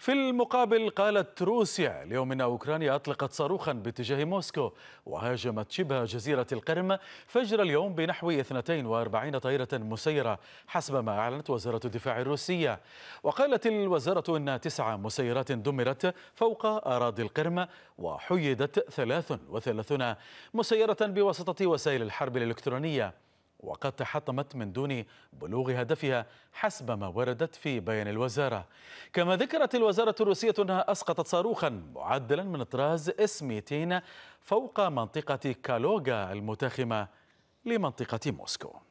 في المقابل قالت روسيا اليوم ان اوكرانيا اطلقت صاروخا باتجاه موسكو وهاجمت شبه جزيره القرم فجر اليوم بنحو 42 طائره مسيره حسب ما اعلنت وزاره الدفاع الروسيه وقالت الوزاره ان تسع مسيرات دمرت فوق اراضي القرم وحيدت 33 مسيره بواسطه وسائل الحرب الالكترونيه وقد تحطمت من دون بلوغ هدفها حسب ما وردت في بيان الوزارة كما ذكرت الوزارة الروسية أنها أسقطت صاروخا معدلا من طراز اس 200 فوق منطقة كالوغا المتاخمة لمنطقة موسكو